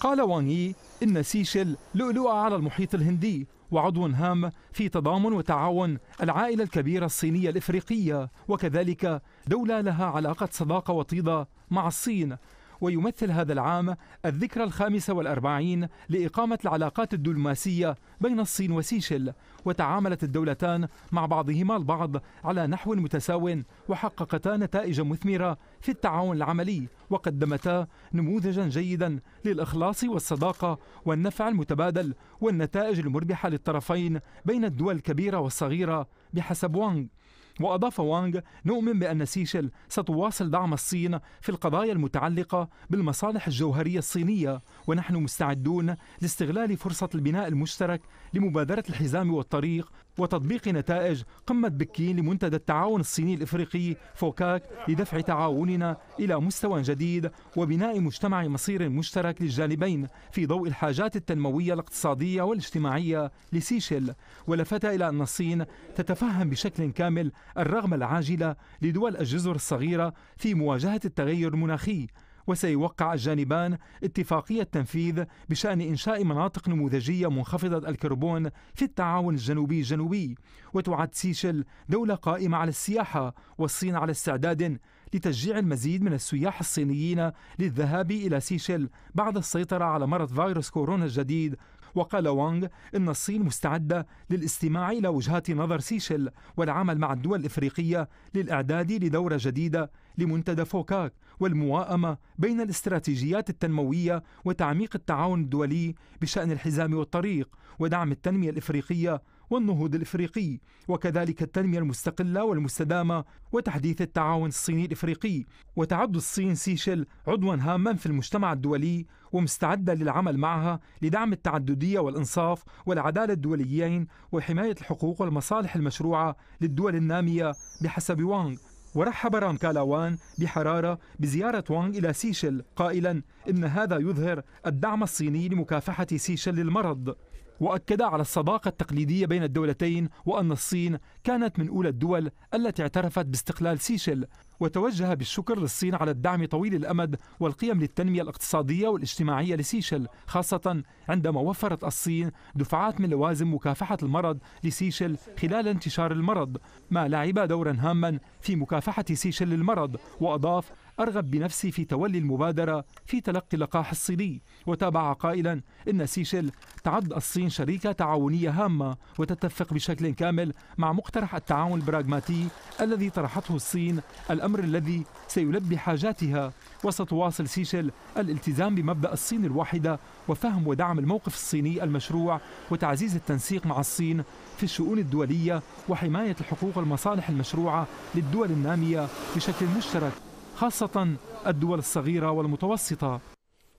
قال وانغ يي إن سيشل لؤلؤة على المحيط الهندي وعضو هام في تضامن وتعاون العائلة الكبيرة الصينية الإفريقية وكذلك دولة لها علاقة صداقة وطيدة مع الصين ويمثل هذا العام الذكرى الخامسة والأربعين لإقامة العلاقات الدبلوماسية بين الصين وسيشل وتعاملت الدولتان مع بعضهما البعض على نحو متساو وحققتا نتائج مثمرة في التعاون العملي وقدمتا نموذجا جيدا للإخلاص والصداقة والنفع المتبادل والنتائج المربحة للطرفين بين الدول الكبيرة والصغيرة بحسب وانغ وأضاف وانغ نؤمن بأن سيشل ستواصل دعم الصين في القضايا المتعلقة بالمصالح الجوهرية الصينية ونحن مستعدون لاستغلال فرصة البناء المشترك لمبادرة الحزام والطريق وتطبيق نتائج قمة بكين لمنتدى التعاون الصيني الإفريقي فوكاك لدفع تعاوننا إلى مستوى جديد وبناء مجتمع مصير مشترك للجانبين في ضوء الحاجات التنموية الاقتصادية والاجتماعية لسيشل ولفت إلى أن الصين تتفهم بشكل كامل الرغبة العاجلة لدول الجزر الصغيرة في مواجهة التغير المناخي وسيوقع الجانبان اتفاقية تنفيذ بشأن إنشاء مناطق نموذجية منخفضة الكربون في التعاون الجنوبي الجنوبي وتعد سيشل دولة قائمة على السياحة والصين على استعداد لتشجيع المزيد من السياح الصينيين للذهاب إلى سيشل بعد السيطرة على مرض فيروس كورونا الجديد وقال وانغ إن الصين مستعدة للاستماع إلى وجهات نظر سيشل والعمل مع الدول الإفريقية للإعداد لدورة جديدة لمنتدى فوكاك والمواءمة بين الاستراتيجيات التنموية وتعميق التعاون الدولي بشأن الحزام والطريق ودعم التنمية الإفريقية والنهوض الإفريقي وكذلك التنمية المستقلة والمستدامة وتحديث التعاون الصيني الإفريقي وتعد الصين سيشل عضوا هاما في المجتمع الدولي ومستعدة للعمل معها لدعم التعددية والإنصاف والعدالة الدوليين وحماية الحقوق والمصالح المشروعة للدول النامية بحسب وانغ ورحب رام كالاوان بحرارة بزيارة وانغ إلى سيشل قائلا إن هذا يظهر الدعم الصيني لمكافحة سيشل للمرض وأكد على الصداقة التقليدية بين الدولتين وأن الصين كانت من أولى الدول التي اعترفت باستقلال سيشل وتوجه بالشكر للصين على الدعم طويل الأمد والقيم للتنمية الاقتصادية والاجتماعية لسيشل خاصة عندما وفرت الصين دفعات من لوازم مكافحة المرض لسيشل خلال انتشار المرض ما لعب دورا هاما في مكافحة سيشل للمرض وأضاف أرغب بنفسي في تولي المبادرة في تلقي اللقاح الصيني وتابع قائلا إن سيشل تعد الصين شريكة تعاونية هامة وتتفق بشكل كامل مع مقترح التعاون البراغماتي الذي طرحته الصين الأمر الذي سيلبي حاجاتها وستواصل سيشل الالتزام بمبدأ الصين الواحدة وفهم ودعم الموقف الصيني المشروع وتعزيز التنسيق مع الصين في الشؤون الدولية وحماية الحقوق والمصالح المشروعة للدول النامية بشكل مشترك خاصة الدول الصغيرة والمتوسطة